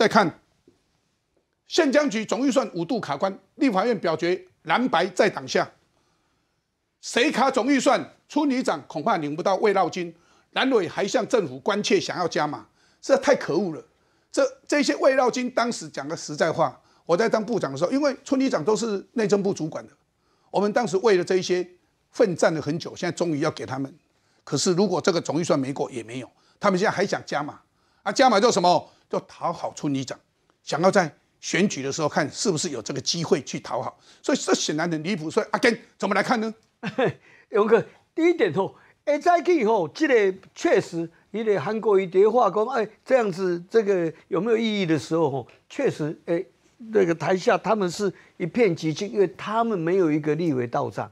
再看，县将局总预算五度卡关，立法院表决蓝白在党下，谁卡总预算，村里长恐怕领不到慰劳金，蓝委还向政府关切想要加码，这太可恶了。这这些慰劳金，当时讲个实在话，我在当部长的时候，因为村里长都是内政部主管的，我们当时为了这些奋战了很久，现在终于要给他们。可是如果这个总预算没过，也没有，他们现在还想加码，啊加码叫什么？就讨好村里长，想要在选举的时候看是不是有这个机会去讨好，所以这显然很离谱。所以阿根怎么来看呢？勇 哥，第一点吼，哎，再看以后，这个确实，你得韩国一叠化工，哎，这样子这个有没有意义的时候吼，确实，哎，那个台下他们是一片寂静，因为他们没有一个立委到账。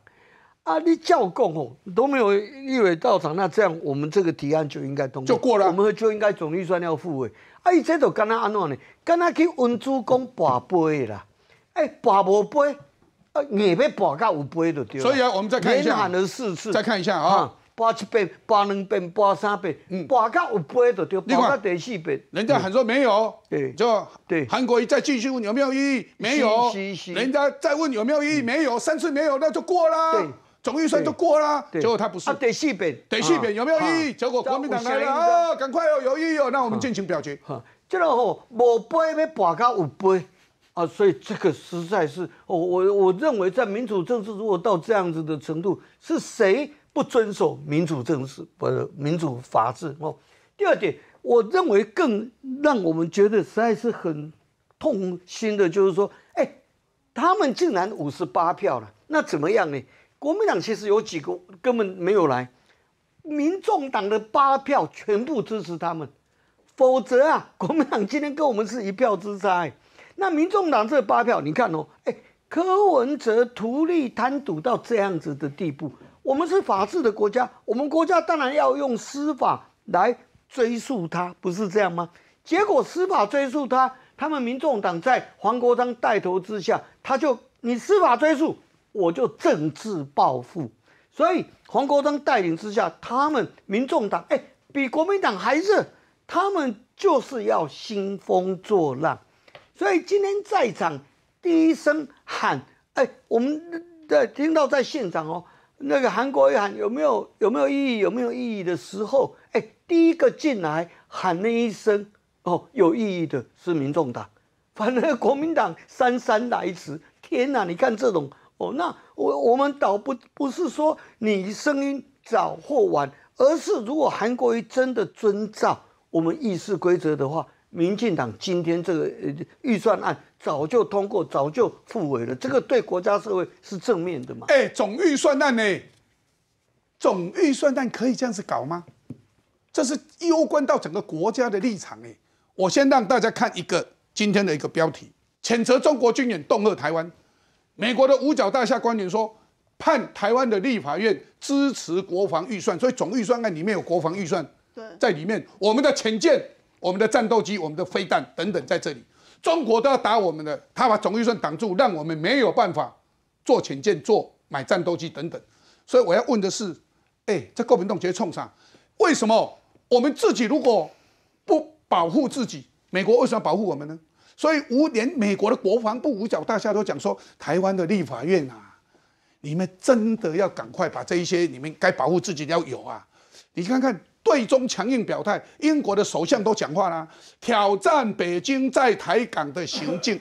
啊，你叫共哦都没有一位到场，那这样我们这个提案就应该通过，就过了。我们就应该总预算要复位。啊，哎，这都干那安弄呢？干那去温猪公拔杯啦？哎，拔无杯，啊，硬要拔到有杯就对。所以啊，我们再看一下，喊了四次，再看一下啊，八七遍、八两遍、八三遍，嗯，拔到五杯都丢，拔到第四遍。人家喊说没有，对，就对，韩国一再继续问有没有异议，没有，人家再问有没有异议，没有，三次没有，那就过了。总预算就过啦，结果他不是得四遍，得四遍有没有意义？结果国民党来了啊，赶快哦，有意议哦，那我们进行表决。这个我不杯被绑架，我杯啊。所以这个实在是我我我认为在民主政治如果到这样子的程度，是谁不遵守民主政治？不是民主法治哦。第二点，我认为更让我们觉得实在是很痛心的就是说，哎，他们竟然五十八票了，那怎么样呢？国民党其实有几个根本没有来，民众党的八票全部支持他们，否则啊，国民党今天跟我们是一票之差。那民众党这八票，你看哦，哎，柯文哲图利贪赌到这样子的地步，我们是法治的国家，我们国家当然要用司法来追溯他，不是这样吗？结果司法追溯他，他们民众党在黄国昌带头之下，他就你司法追溯。我就政治报复，所以黄国昌带领之下，他们民众党哎比国民党还热，他们就是要兴风作浪。所以今天在场第一声喊哎，我们在听到在现场哦，那个韩国一喊有没有有没有意义有没有意义的时候，哎，第一个进来喊那一声哦有意义的是民众党，反正国民党姗姗来迟。天哪，你看这种。哦，那我我们倒不不是说你声音早或晚，而是如果韩国瑜真的遵照我们议事规则的话，民进党今天这个预算案早就通过，早就复委了。这个对国家社会是正面的嘛？哎，总预算案呢？总预算案可以这样子搞吗？这是攸关到整个国家的立场哎。我先让大家看一个今天的一个标题：谴责中国军演，恫吓台湾。美国的五角大厦观点说，判台湾的立法院支持国防预算，所以总预算案里面有国防预算在里面，我们的潜舰、我们的战斗机、我们的飞弹等等在这里，中国都要打我们的，他把总预算挡住，让我们没有办法做潜舰、做买战斗机等等，所以我要问的是，哎，这郭民栋觉得冲啥？为什么我们自己如果不保护自己，美国为什么要保护我们呢？所以，五连美国的国防部五角大厦都讲说，台湾的立法院啊，你们真的要赶快把这一些你们该保护自己要有啊！你看看对中强硬表态，英国的首相都讲话啦，挑战北京在台港的行径，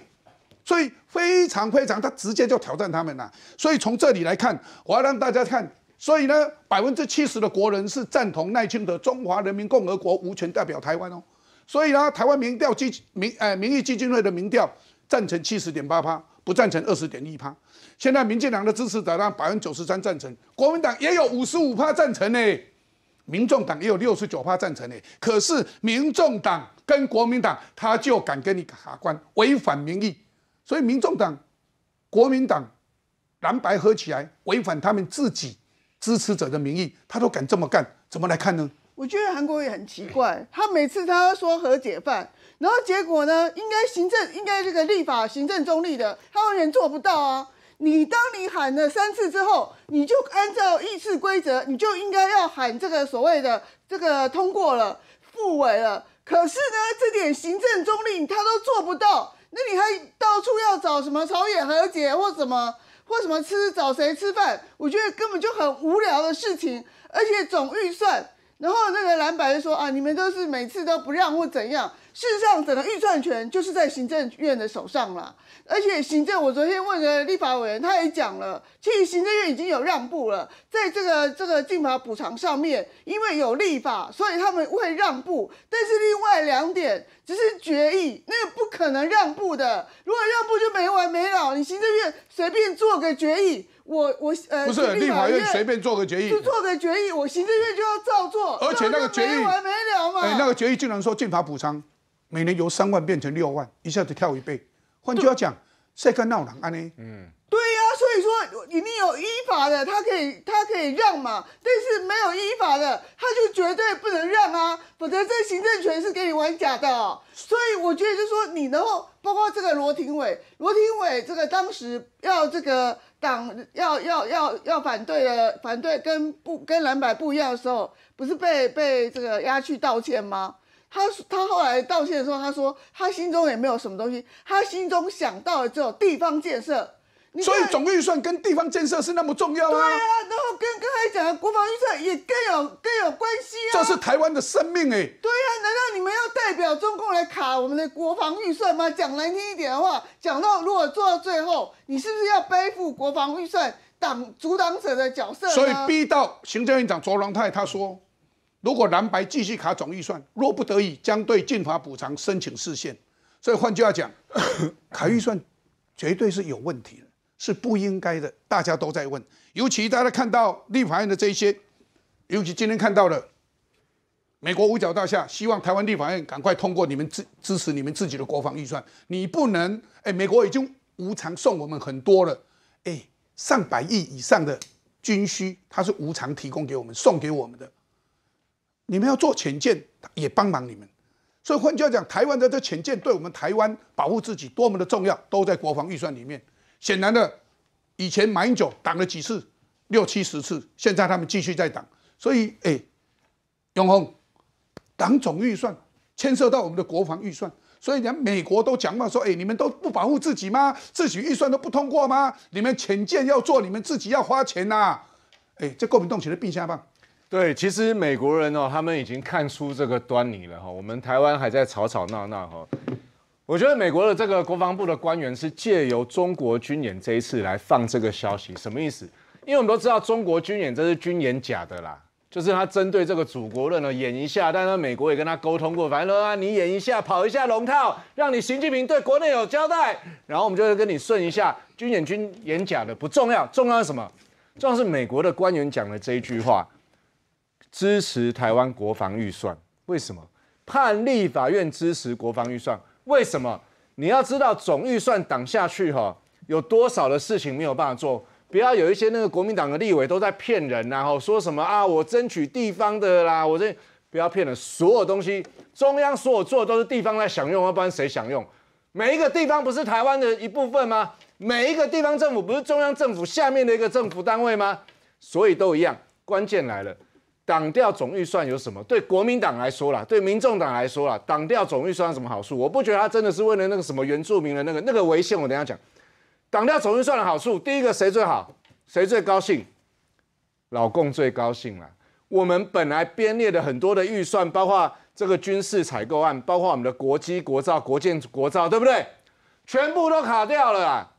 所以非常非常，他直接就挑战他们了。所以从这里来看，我要让大家看，所以呢，百分之七十的国人是赞同奈清的中华人民共和国无权代表台湾哦。所以呢，台湾民调基民诶民意基金会的民调，赞成七十点八趴，不赞成二十点一趴。现在民进党的支持者呢，百分之九十三赞成，国民党也有五十五趴赞成呢，民众党也有六十九趴赞成呢。可是民众党跟国民党，他就敢跟你卡关，违反民意。所以民众党、国民党蓝白合起来，违反他们自己支持者的民意，他都敢这么干，怎么来看呢？我觉得韩国也很奇怪，他每次他说和解犯，然后结果呢，应该行政应该这个立法行政中立的，他完全做不到啊！你当你喊了三次之后，你就按照议事规则，你就应该要喊这个所谓的这个通过了、复委了。可是呢，这点行政中立他都做不到，那你还到处要找什么朝野和解或什么或什么吃找谁吃饭？我觉得根本就很无聊的事情，而且总预算。然后那个蓝白说啊，你们都是每次都不让或怎样？事实上，整个预算权就是在行政院的手上啦。而且行政，我昨天问了立法委员，他也讲了，其实行政院已经有让步了，在这个这个竞法补偿上面，因为有立法，所以他们会让步。但是另外两点只是决议，那个不可能让步的。如果让步就没完没了，你行政院随便做个决议。我我呃不是立法院随便做个决议，做个决议，我行政院就要照做，而且那个决议没完没了嘛。哎，那个决议竟然说进法补偿，每年由三万变成六万，一下子跳一倍，换句话讲这个闹狼安呢？嗯，对呀，所以说你有依法的，他可以他可以让嘛，但是没有依法的，他就绝对不能让啊，否则这行政权是给你玩假的哦。所以我觉得就说你然后包括这个罗廷伟，罗廷伟这个当时要这个。党要要要要反对的反对跟不跟蓝白不一样的时候，不是被被这个压去道歉吗？他他后来道歉的时候，他说他心中也没有什么东西，他心中想到的只有地方建设。所以总预算跟地方建设是那么重要吗？对啊，然后跟刚才讲的国防预算也更有、更有关系啊。这是台湾的生命哎。对啊，难道你们要代表中共来卡我们的国防预算吗？讲难听一点的话，讲到如果做到最后，你是不是要背负国防预算党阻挡者的角色？所以逼到行政院长卓荣泰他说，如果蓝白继续卡总预算，若不得已将对进法补偿申请视线。所以换句话讲，卡预算绝对是有问题。的。是不应该的，大家都在问，尤其大家看到立法院的这一些，尤其今天看到了美国五角大厦，希望台湾立法院赶快通过你们支支持你们自己的国防预算。你不能，哎，美国已经无偿送我们很多了，哎，上百亿以上的军需，它是无偿提供给我们送给我们的。你们要做潜舰，也帮忙你们，所以换句话讲，台湾的这潜舰对我们台湾保护自己多么的重要，都在国防预算里面。显然的，以前马英九挡了几次，六七十次，现在他们继续在挡，所以哎，永红，党总预算牵涉到我们的国防预算，所以连美国都讲话说，哎，你们都不保护自己吗？自己预算都不通过吗？你们遣建要做，你们自己要花钱呐，哎，这够不动起来并下棒。对，其实美国人哦，他们已经看出这个端倪了哈，我们台湾还在吵吵闹闹哈。我觉得美国的这个国防部的官员是借由中国军演这一次来放这个消息，什么意思？因为我们都知道中国军演这是军演假的啦，就是他针对这个祖国论呢演一下，但是美国也跟他沟通过，反正啊你演一下跑一下龙套，让你习近平对国内有交代，然后我们就会跟你顺一下，军演军演假的不重要，重要是什么？重要是美国的官员讲的这一句话，支持台湾国防预算，为什么？判例法院支持国防预算。为什么你要知道总预算挡下去哈，有多少的事情没有办法做？不要有一些那个国民党的立委都在骗人，然后说什么啊，我争取地方的啦，我这不要骗人。所有东西，中央所有做的都是地方在享用，要不然谁享用？每一个地方不是台湾的一部分吗？每一个地方政府不是中央政府下面的一个政府单位吗？所以都一样，关键来了。党调总预算有什么？对国民党来说啦，对民众党来说啦，党调总预算有什么好处？我不觉得他真的是为了那个什么原住民的那个那个违宪。我等下讲党调总预算的好处。第一个谁最好？谁最高兴？老共最高兴了。我们本来编列的很多的预算，包括这个军事采购案，包括我们的国机、国造、国建、国造，对不对？全部都卡掉了，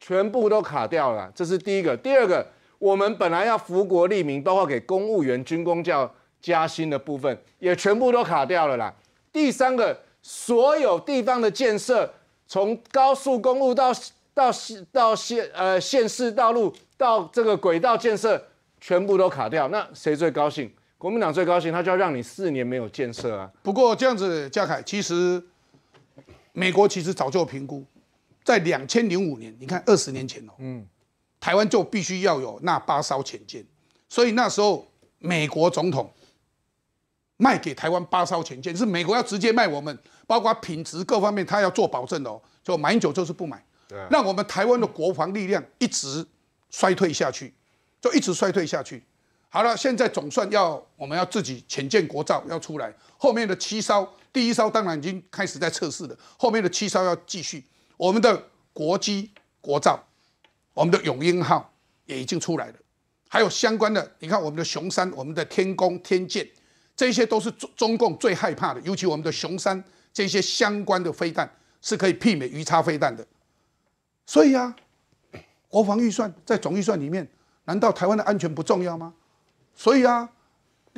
全部都卡掉了。这是第一个。第二个。我们本来要福国利民，包括给公务员、军工教加薪的部分，也全部都卡掉了啦。第三个，所有地方的建设，从高速公路到到到县呃县市道路到这个轨道建设，全部都卡掉。那谁最高兴？国民党最高兴，他就要让你四年没有建设啊。不过这样子，嘉凯其实美国其实早就评估，在两千零五年，你看二十年前哦，嗯。台湾就必须要有那八艘潜舰。所以那时候美国总统卖给台湾八艘潜舰，是美国要直接卖我们，包括品质各方面，他要做保证哦。就买酒就是不买，让我们台湾的国防力量一直衰退下去，就一直衰退下去。好了，现在总算要我们要自己潜舰国造要出来，后面的七艘，第一艘当然已经开始在测试了，后面的七艘要继续我们的国机国造。我们的永鹰号也已经出来了，还有相关的，你看我们的雄山、我们的天宫、天剑，这些都是中中共最害怕的，尤其我们的雄山这些相关的飞弹是可以媲美鱼叉飞弹的。所以啊，国防预算在总预算里面，难道台湾的安全不重要吗？所以啊，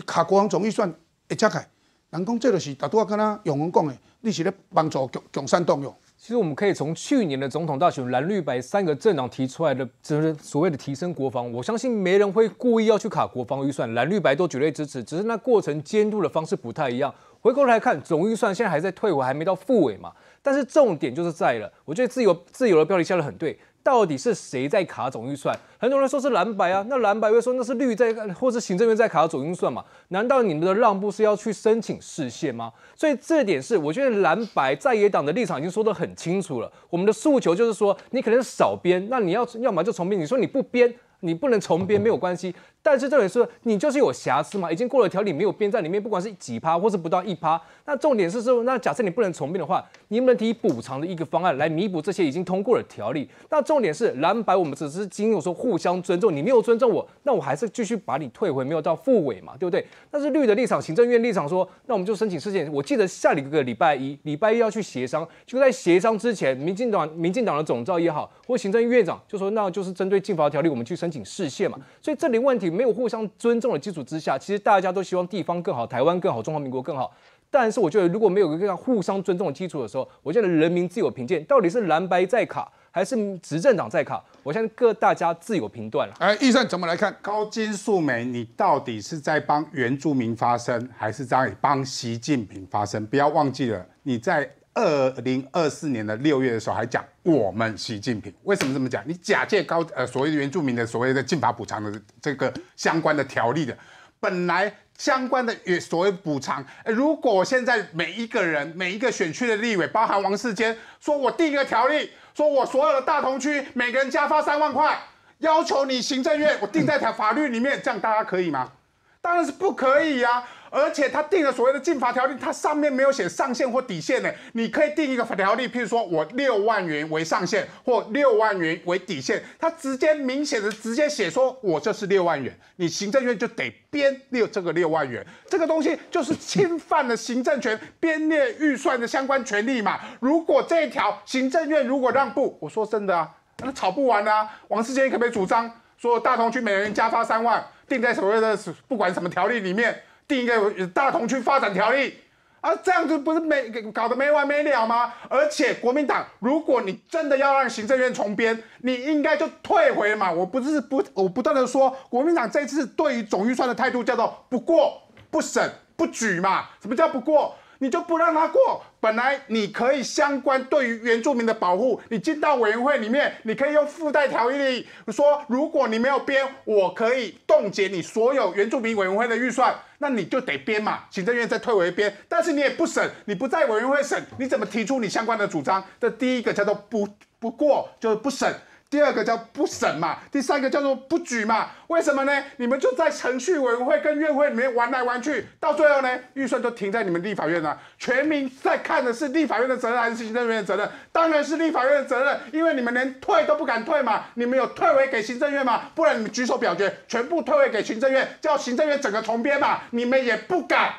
卡国防总预算，哎，嘉凯，南公这个是打多跟他永文讲的，你是咧帮助共共产党用？其实我们可以从去年的总统大选蓝绿白三个政党提出来的，就是所谓的提升国防，我相信没人会故意要去卡国防预算，蓝绿白都绝对支持，只是那过程监督的方式不太一样。回过来看，总预算现在还在退回，还没到负尾嘛，但是重点就是在了，我觉得自由自由的标题下的很对。到底是谁在卡总预算？很多人说是蓝白啊，那蓝白会说那是绿在，或是行政院在卡总预算嘛？难道你们的让步是要去申请视宪吗？所以这点是，我觉得蓝白在野党的立场已经说得很清楚了。我们的诉求就是说，你可能是少编，那你要要么就重编，你说你不编。你不能重编没有关系，但是重点是，你就是有瑕疵嘛，已经过了条例没有编在里面，不管是几趴或是不到一趴，那重点是说，那假设你不能重编的话，你不能提补偿的一个方案来弥补这些已经通过的条例。那重点是蓝白，我们只是仅有说互相尊重，你没有尊重我，那我还是继续把你退回，没有到复委嘛，对不对？但是绿的立场，行政院立场说，那我们就申请事件，我记得下一个礼拜一，礼拜一要去协商，就在协商之前，民进党民进党的总召也好，或行政院长就说，那就是针对禁法条例，我们去申。仅视线嘛，所以这类问题没有互相尊重的基础之下，其实大家都希望地方更好，台湾更好，中华民国更好。但是我觉得如果没有一个互相尊重的基础的时候，我觉得人民自有评鉴，到底是蓝白在卡还是执政党在卡？我信各大家自有评断了。哎，预算怎么来看？高金素梅，你到底是在帮原住民发声，还是在帮习近平发声？不要忘记了你在。二零二四年的六月的时候，还讲我们习近平为什么这么讲？你假借高呃所谓的原住民的所谓的进法补偿的这个相关的条例的，本来相关的所谓补偿，如果现在每一个人每一个选区的立委，包含王世坚，说我定一个条例，说我所有的大同区每个人加发三万块，要求你行政院我定在条法律里面，这样大家可以吗？当然是不可以呀。而且他定了所谓的禁罚条例，他上面没有写上限或底线呢。你可以定一个条例，譬如说我六万元为上限或六万元为底线。他直接明显的直接写说我就是六万元，你行政院就得编六这个六万元，这个东西就是侵犯了行政权编列预算的相关权利嘛。如果这一条行政院如果让步，我说真的啊，那吵不完啊。王世坚可不可以主张说大同区每人加发三万，定在所谓的不管什么条例里面？定一个大同区发展条例啊，这样子不是没搞得没完没了吗？而且国民党，如果你真的要让行政院重编，你应该就退回嘛。我不是不，我不断的说，国民党这次对于总预算的态度叫做不过不审不举嘛。什么叫不过？你就不让他过。本来你可以相关对于原住民的保护，你进到委员会里面，你可以用附带条例说，如果你没有编，我可以冻结你所有原住民委员会的预算，那你就得编嘛。行政院再退回编，但是你也不审，你不在委员会审，你怎么提出你相关的主张？这第一个叫做不不过，就是不审。第二个叫不审嘛，第三个叫做不举嘛。为什么呢？你们就在程序委员会跟院会里面玩来玩去，到最后呢，预算都停在你们立法院了。全民在看的是立法院的责任还是行政院的责任？当然是立法院的责任，因为你们连退都不敢退嘛。你们有退回给行政院吗？不然你们举手表决，全部退回给行政院，叫行政院整个重编嘛？你们也不敢。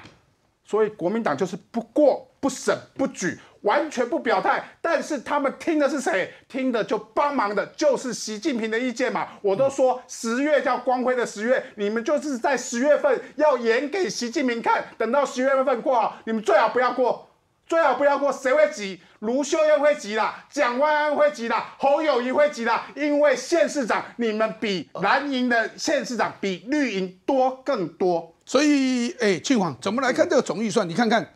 所以国民党就是不过、不审、不举。完全不表态，但是他们听的是谁？听的就帮忙的，就是习近平的意见嘛。我都说十月叫光辉的十月，你们就是在十月份要演给习近平看。等到十月份过，你们最好不要过，最好不要过，谁会急？卢秀燕会急啦，蒋万安会急啦，侯友谊会急啦，因为县市长你们比蓝营的县市长比绿营多更多。所以，哎，庆煌怎么来看这个总预算？你看看。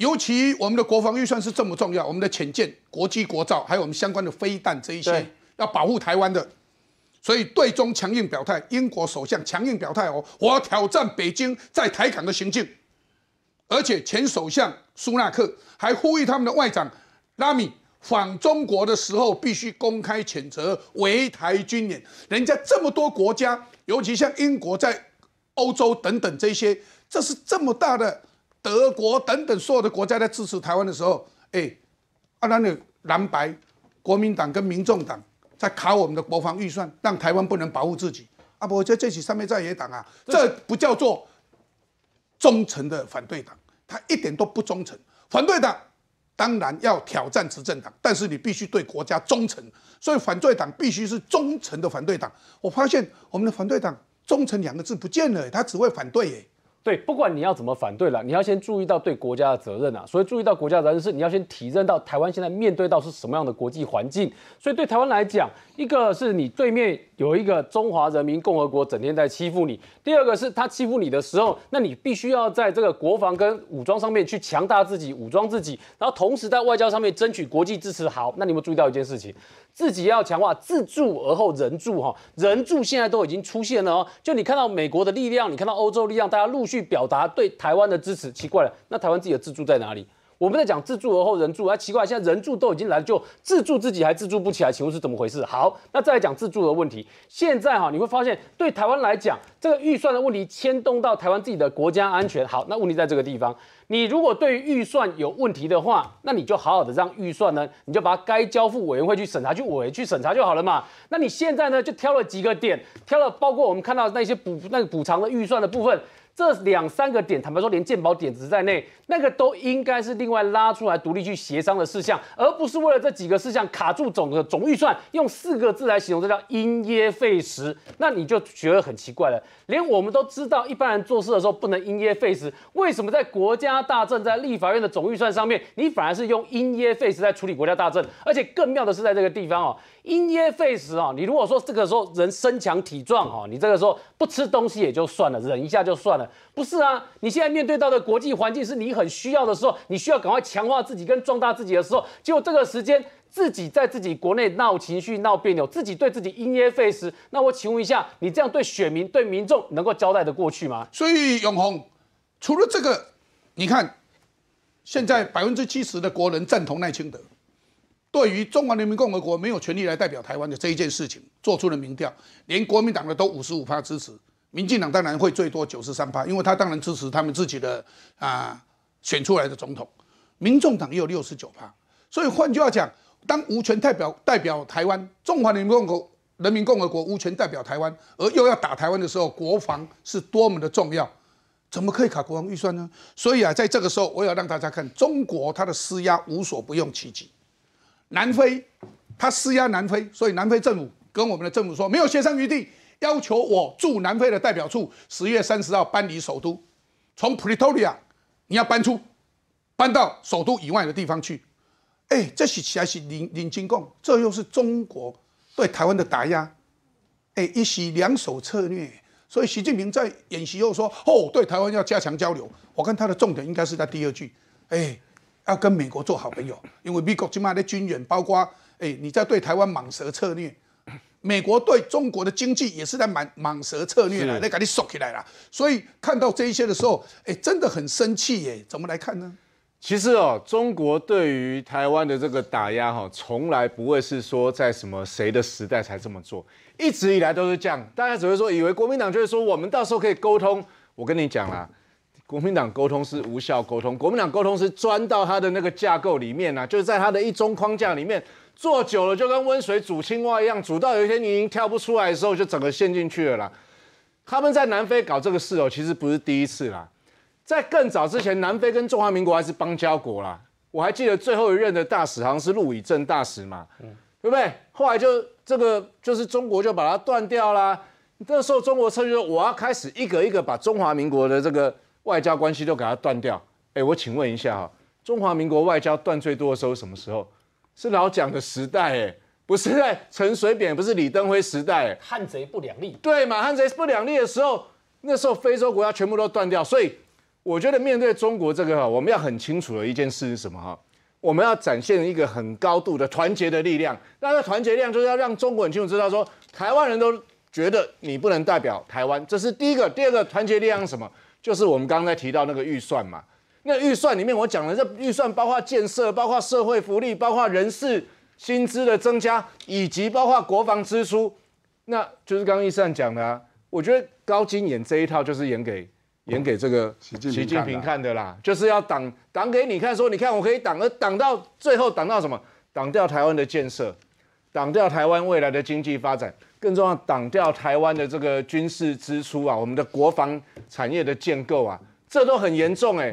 尤其我们的国防预算是这么重要，我们的潜舰、国际国造，还有我们相关的飞弹这一些，要保护台湾的。所以对中强硬表态，英国首相强硬表态哦，我要挑战北京在台港的行径。而且前首相苏纳克还呼吁他们的外长拉米访中国的时候，必须公开谴责围台军演。人家这么多国家，尤其像英国在欧洲等等这些，这是这么大的。德国等等所有的国家在支持台湾的时候，哎，阿南的蓝白国民党跟民众党在卡我们的国防预算，让台湾不能保护自己。阿伯，在这起上面，在野党啊，这不叫做忠诚的反对党，他一点都不忠诚。反对党当然要挑战执政党，但是你必须对国家忠诚，所以反对党必须是忠诚的反对党。我发现我们的反对党“忠诚”两个字不见了，他只会反对耶。对，不管你要怎么反对了，你要先注意到对国家的责任啊。所以注意到国家的责任是，你要先体认到台湾现在面对到是什么样的国际环境。所以对台湾来讲，一个是你对面有一个中华人民共和国整天在欺负你；第二个是他欺负你的时候，那你必须要在这个国防跟武装上面去强大自己、武装自己，然后同时在外交上面争取国际支持。好，那你有没有注意到一件事情？自己要强化自助而后人助哈，人助现在都已经出现了哦。就你看到美国的力量，你看到欧洲力量，大家陆续表达对台湾的支持，奇怪了，那台湾自己的自助在哪里？我们在讲自住而后人住，啊，奇怪，现在人住都已经来了，就自住自己还自住不起来，请问是怎么回事？好，那再来讲自住的问题。现在哈，你会发现对台湾来讲，这个预算的问题牵动到台湾自己的国家安全。好，那问题在这个地方。你如果对于预算有问题的话，那你就好好的让预算呢，你就把该交付委员会去审查，去委去审查就好了嘛。那你现在呢，就挑了几个点，挑了包括我们看到那些补那个补偿的预算的部分。这两三个点，坦白说，连鉴宝点子在内，那个都应该是另外拉出来独立去协商的事项，而不是为了这几个事项卡住总的总预算。用四个字来形容，这叫因噎废食。那你就觉得很奇怪了。连我们都知道，一般人做事的时候不能因噎废食。为什么在国家大政、在立法院的总预算上面，你反而是用因噎废食在处理国家大政？而且更妙的是，在这个地方哦，因噎废食哦，你如果说这个时候人身强体壮哦，你这个时候不吃东西也就算了，忍一下就算了。不是啊，你现在面对到的国际环境是你很需要的时候，你需要赶快强化自己跟壮大自己的时候，就这个时间自己在自己国内闹情绪、闹别扭，自己对自己因噎废食。那我请问一下，你这样对选民、对民众能够交代的过去吗？所以，永红，除了这个，你看，现在百分之七十的国人赞同赖清德对于中华人民共和国没有权利来代表台湾的这一件事情，做出了民调，连国民党的都五十五趴支持。民进党当然会最多九十三趴，因为他当然支持他们自己的啊选出来的总统。民众党也有六十九趴，所以换句话讲，当无权代表代表台湾，中华人民共和人民共和国无权代表台湾，而又要打台湾的时候，国防是多么的重要，怎么可以卡国防预算呢？所以啊，在这个时候，我要让大家看中国他的施压无所不用其极。南非，他施压南非，所以南非政府跟我们的政府说没有协商余地。要求我驻南非的代表处十月三十号搬离首都，从普利托利亚，你要搬出，搬到首都以外的地方去。哎，这是起来是领领金贡，这又是中国对台湾的打压。哎，一袭两手策略，所以习近平在演习后说，哦，对台湾要加强交流。我看他的重点应该是在第二句，哎，要跟美国做好朋友，因为美国今麦的军援，包括哎，你在对台湾蟒蛇策略。美国对中国的经济也是在蟒蟒蛇策略了，来给你锁起来了。所以看到这些的时候，哎，真的很生气耶。怎么来看呢？其实哦，中国对于台湾的这个打压哈，从来不会是说在什么谁的时代才这么做，一直以来都是这样。大家只会说以为国民党就是说我们到时候可以沟通。我跟你讲啦，国民党沟通是无效沟通，国民党沟通是钻到他的那个架构里面呐，就是在他的一中框架里面。做久了就跟温水煮青蛙一样，煮到有一天你已经跳不出来的时候，就整个陷进去了啦。他们在南非搞这个事哦，其实不是第一次啦。在更早之前，南非跟中华民国还是邦交国啦。我还记得最后一任的大使好像是陆以正大使嘛，对不对？后来就这个就是中国就把它断掉啦。那时候中国策略说，我要开始一个一个把中华民国的这个外交关系都给它断掉。哎，我请问一下哈，中华民国外交断最多的时候什么时候？是老蒋的时代，哎，不是在陈水扁，不是李登辉时代，汉贼不两立。对，嘛？汉贼不两立的时候，那时候非洲国家全部都断掉，所以我觉得面对中国这个，我们要很清楚的一件事是什么？哈，我们要展现一个很高度的团结的力量。那个团结力量就是要让中国人清楚知道，说台湾人都觉得你不能代表台湾，这是第一个。第二个团结力量是什么？就是我们刚才提到那个预算嘛。那预算里面我讲了，这预算包括建设、包括社会福利、包括人事薪资的增加，以及包括国防支出。那就是刚刚预算讲的，我觉得高金演这一套就是演给演给这个习近平看的啦，就是要挡挡给你看，说你看我可以挡，而挡到最后挡到什么？挡掉台湾的建设，挡掉台湾未来的经济发展，更重要挡掉台湾的这个军事支出啊，我们的国防产业的建构啊，这都很严重哎。